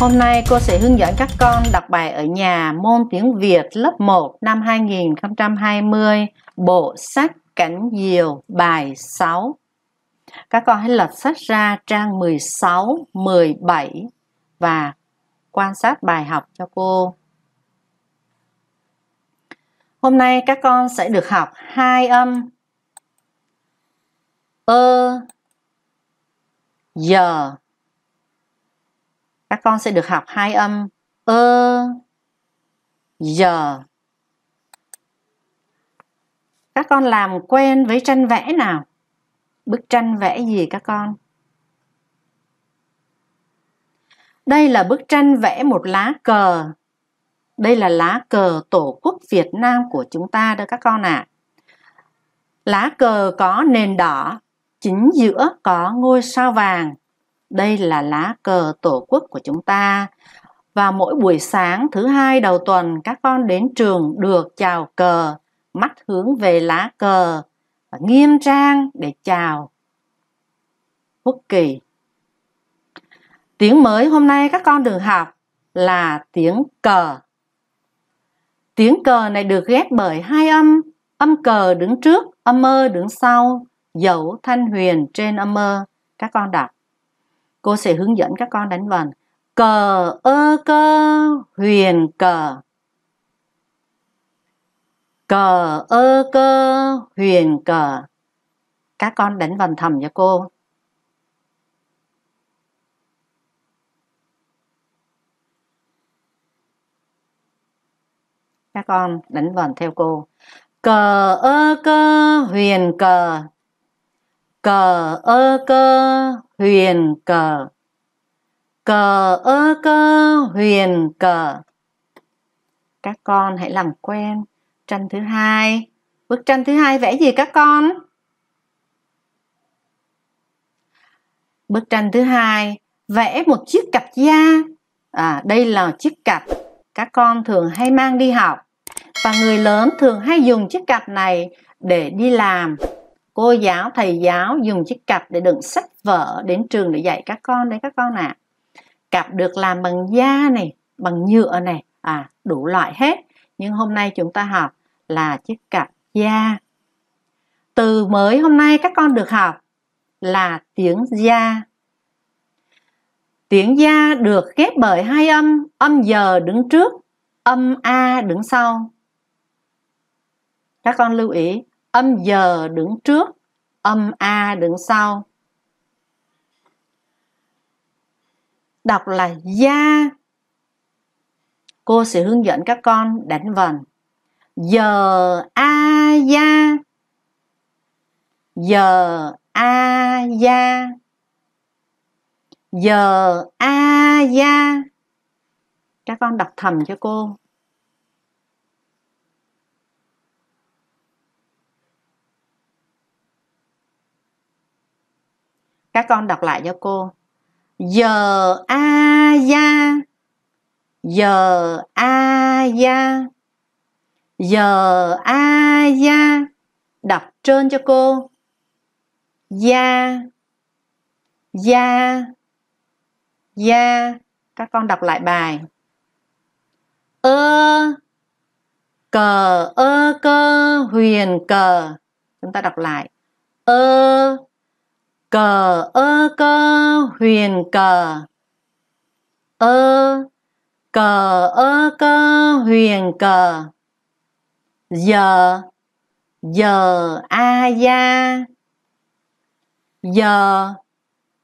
Hôm nay cô sẽ hướng dẫn các con đọc bài ở nhà môn tiếng Việt lớp 1 năm 2020 Bộ sách Cảnh Diều bài 6 Các con hãy lật sách ra trang 16, 17 và quan sát bài học cho cô Hôm nay các con sẽ được học hai âm ơ giờ các con sẽ được học hai âm ơ giờ các con làm quen với tranh vẽ nào bức tranh vẽ gì các con đây là bức tranh vẽ một lá cờ đây là lá cờ tổ quốc việt nam của chúng ta đó các con ạ à. lá cờ có nền đỏ chính giữa có ngôi sao vàng đây là lá cờ tổ quốc của chúng ta. Và mỗi buổi sáng thứ hai đầu tuần các con đến trường được chào cờ, mắt hướng về lá cờ, nghiêm trang để chào quốc kỳ. Tiếng mới hôm nay các con được học là tiếng cờ. Tiếng cờ này được ghép bởi hai âm, âm cờ đứng trước, âm mơ đứng sau, dấu thanh huyền trên âm mơ. Các con đọc cô sẽ hướng dẫn các con đánh vần cờ ơ cơ huyền cờ cờ ơ cơ huyền cờ các con đánh vần thầm cho cô các con đánh vần theo cô cờ ơ cơ huyền cờ cờ ơ cơ huyền cờ cờ ơ cơ huyền cờ các con hãy làm quen tranh thứ hai bức tranh thứ hai vẽ gì các con bức tranh thứ hai vẽ một chiếc cặp da à, đây là chiếc cặp các con thường hay mang đi học và người lớn thường hay dùng chiếc cặp này để đi làm cô giáo thầy giáo dùng chiếc cặp để đựng sách vở đến trường để dạy các con đấy các con ạ à. cặp được làm bằng da này bằng nhựa này à đủ loại hết nhưng hôm nay chúng ta học là chiếc cặp da từ mới hôm nay các con được học là tiếng da tiếng da được ghép bởi hai âm âm giờ đứng trước âm a đứng sau các con lưu ý âm giờ đứng trước âm a đứng sau đọc là gia. cô sẽ hướng dẫn các con đánh vần giờ a gia, giờ a gia, giờ a gia. các con đọc thầm cho cô các con đọc lại cho cô giờ a ya giờ a ya giờ a ya đọc trơn cho cô ya ya ya các con đọc lại bài ơ cờ ơ cơ huyền cờ chúng ta đọc lại ơ cờ ơ cơ huyền cờ ơ cờ ơ cơ huyền cờ giờ giờ a gia giờ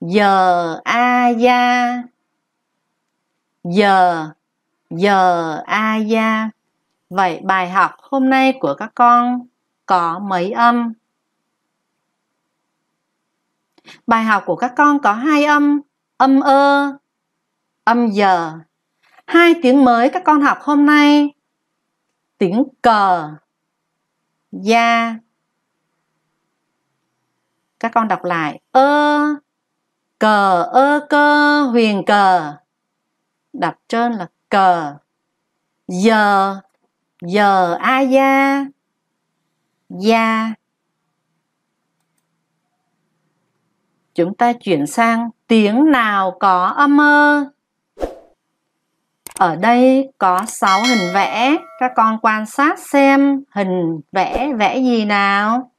giờ a gia giờ giờ a gia vậy bài học hôm nay của các con có mấy âm Bài học của các con có hai âm, âm ơ, âm giờ. Hai tiếng mới các con học hôm nay. Tiếng cờ, gia Các con đọc lại ơ, cờ, ơ cơ, huyền cờ. Đọc trên là cờ. Giờ, giờ a gia da. chúng ta chuyển sang tiếng nào có âm ơ. Ở đây có 6 hình vẽ, các con quan sát xem hình vẽ vẽ gì nào.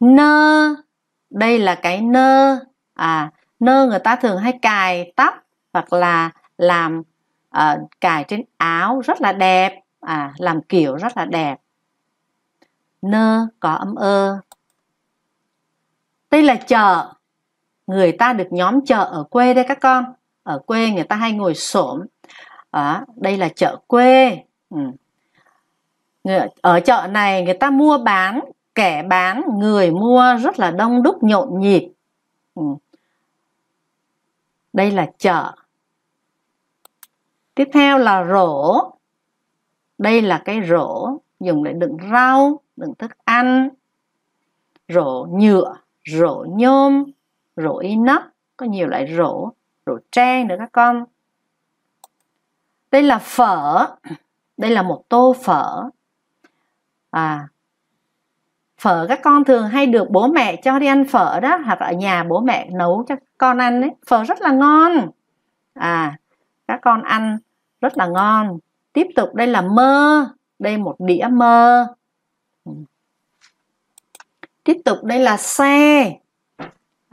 Nơ, đây là cái nơ. À, nơ người ta thường hay cài tóc hoặc là làm uh, cài trên áo rất là đẹp à làm kiểu rất là đẹp nơ có âm ơ đây là chợ người ta được nhóm chợ ở quê đây các con ở quê người ta hay ngồi xổm à, đây là chợ quê ừ. ở chợ này người ta mua bán kẻ bán người mua rất là đông đúc nhộn nhịp ừ. đây là chợ tiếp theo là rổ đây là cái rổ dùng để đựng rau đựng thức ăn rổ nhựa rổ nhôm rổ inox có nhiều loại rổ rổ tre nữa các con đây là phở đây là một tô phở à phở các con thường hay được bố mẹ cho đi ăn phở đó hoặc ở nhà bố mẹ nấu cho con ăn đấy phở rất là ngon à các con ăn rất là ngon tiếp tục đây là mơ đây một đĩa mơ ừ. tiếp tục đây là xe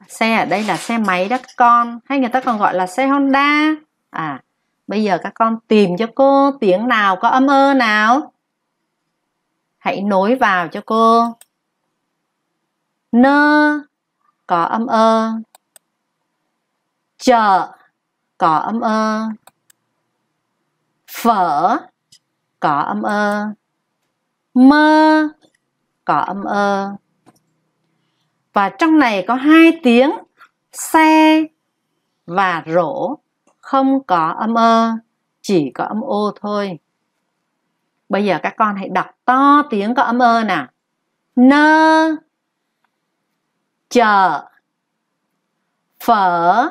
xe ở đây là xe máy đó các con hay người ta còn gọi là xe honda à bây giờ các con tìm cho cô tiếng nào có âm ơ nào hãy nối vào cho cô nơ có âm ơ chợ có âm ơ phở có âm ơ mơ có âm ơ và trong này có hai tiếng xe và rổ không có âm ơ chỉ có âm ô thôi bây giờ các con hãy đọc to tiếng có âm ơ nào nơ chợ phở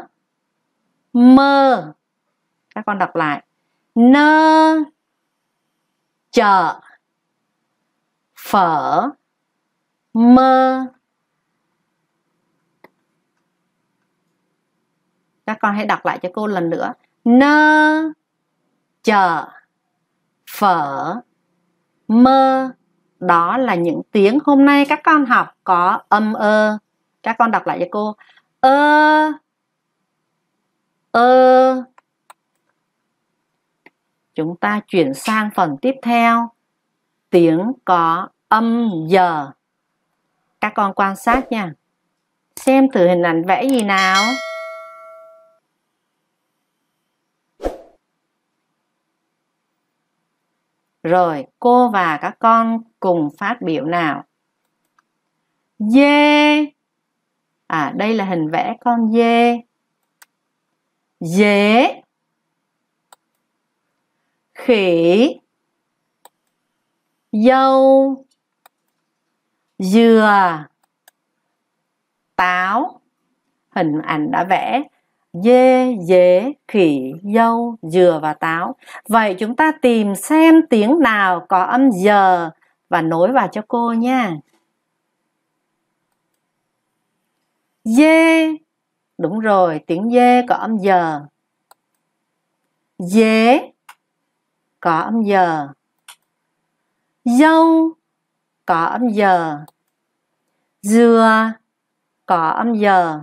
mơ các con đọc lại nơ chợ phở mơ các con hãy đọc lại cho cô lần nữa nơ chợ phở mơ đó là những tiếng hôm nay các con học có âm ơ các con đọc lại cho cô ơ ơ chúng ta chuyển sang phần tiếp theo tiếng có âm giờ các con quan sát nha xem thử hình ảnh vẽ gì nào rồi cô và các con cùng phát biểu nào dê à đây là hình vẽ con dê dê yeah khỉ dâu dừa táo hình ảnh đã vẽ dê dế khỉ dâu dừa và táo vậy chúng ta tìm xem tiếng nào có âm giờ và nối vào cho cô nha dê đúng rồi tiếng dê có âm giờ dế có âm giờ dâu có âm giờ dừa có âm giờ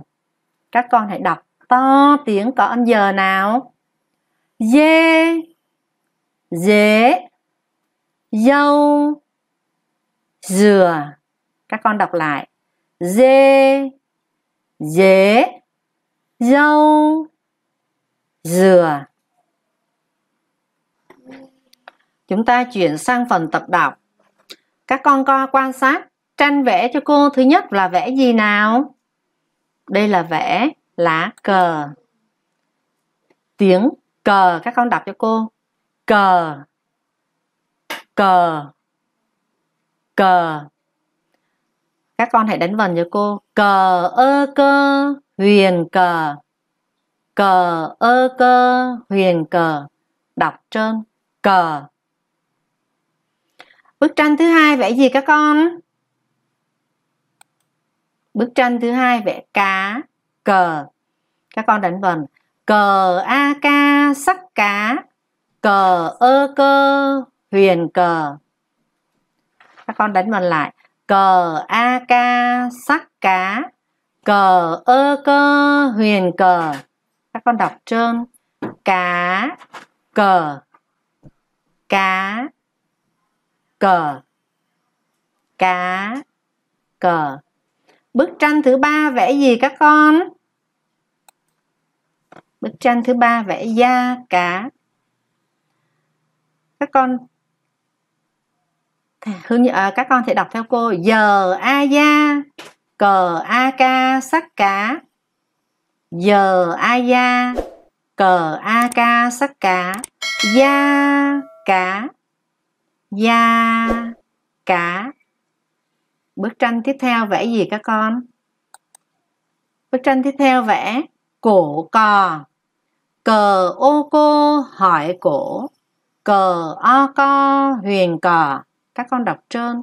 các con hãy đọc to tiếng có âm giờ nào dê dế dâu dừa các con đọc lại dê dế dâu dừa Chúng ta chuyển sang phần tập đọc. Các con co quan sát tranh vẽ cho cô thứ nhất là vẽ gì nào? Đây là vẽ lá cờ. Tiếng cờ các con đọc cho cô. Cờ. Cờ. Cờ. Các con hãy đánh vần cho cô. Cờ ơ cơ, huyền cờ. Cờ ơ cơ, huyền cờ. Đọc trơn. Cờ bức tranh thứ hai vẽ gì các con bức tranh thứ hai vẽ cá cờ các con đánh vần cờ a ca sắc cá cờ ơ cơ huyền cờ các con đánh vần lại cờ a ca sắc cá cờ ơ cơ huyền cờ các con đọc trơn cá cờ cá cờ cá cờ bức tranh thứ ba vẽ gì các con bức tranh thứ ba vẽ da cá các con hương à, các con thể đọc theo cô giờ a da cờ a ca sắc cá giờ a da cờ a ca sắc cá da cá da cả bức tranh tiếp theo vẽ gì các con bức tranh tiếp theo vẽ cổ cò cờ ô cô hỏi cổ cờ o co huyền cò các con đọc trơn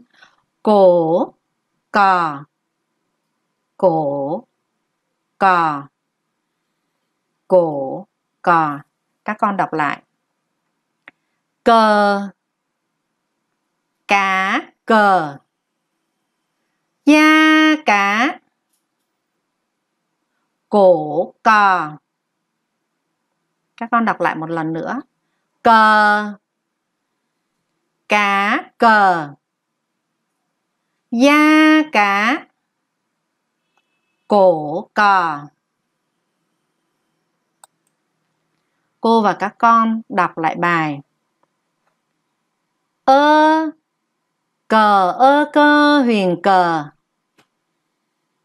cổ cò cổ cò cổ cò các con đọc lại cờ cá cờ da cá cổ cò các con đọc lại một lần nữa cờ cá cờ da cá cổ cò cô và các con đọc lại bài ơ cờ ơ cơ huyền cờ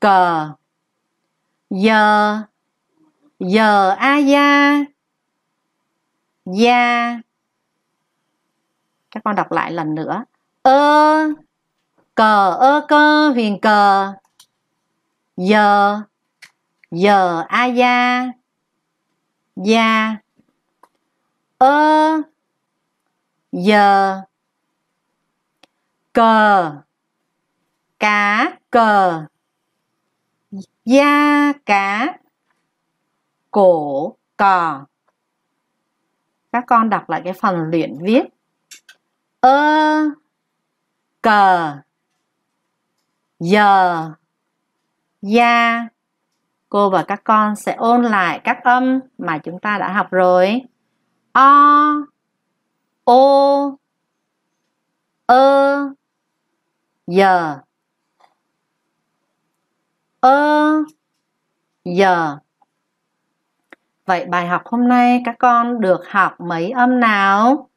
cờ giờ giờ a gia gia các con đọc lại lần nữa ơ cờ ơ cơ huyền cờ giờ giờ a gia gia ơ giờ cờ cá cờ da cá cổ cò các con đọc lại cái phần luyện viết ơ cờ giờ da cô và các con sẽ ôn lại các âm mà chúng ta đã học rồi o ô ơ giờ ơ giờ vậy bài học hôm nay các con được học mấy âm nào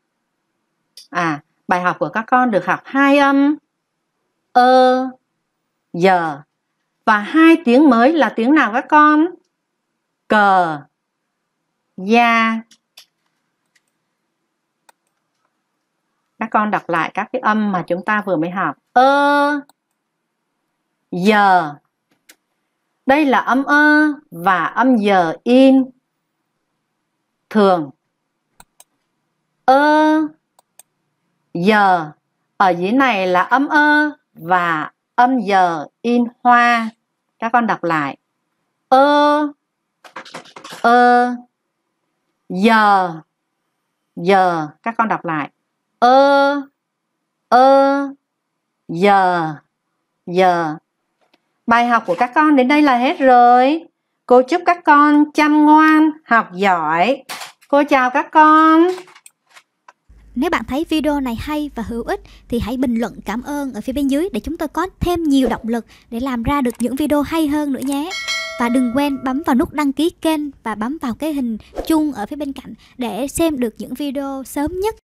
à bài học của các con được học hai âm ơ giờ và hai tiếng mới là tiếng nào các con cờ da các con đọc lại các cái âm mà chúng ta vừa mới học ơ giờ đây là âm ơ và âm giờ in thường ơ giờ ở dưới này là âm ơ và âm giờ in hoa các con đọc lại ơ ơ giờ giờ các con đọc lại ơ ơ giờ giờ bài học của các con đến đây là hết rồi cô chúc các con chăm ngoan học giỏi cô chào các con nếu bạn thấy video này hay và hữu ích thì hãy bình luận cảm ơn ở phía bên dưới để chúng tôi có thêm nhiều động lực để làm ra được những video hay hơn nữa nhé. Và đừng quên bấm vào nút đăng ký kênh và bấm vào cái hình chuông ở phía bên cạnh để xem được những video sớm nhất.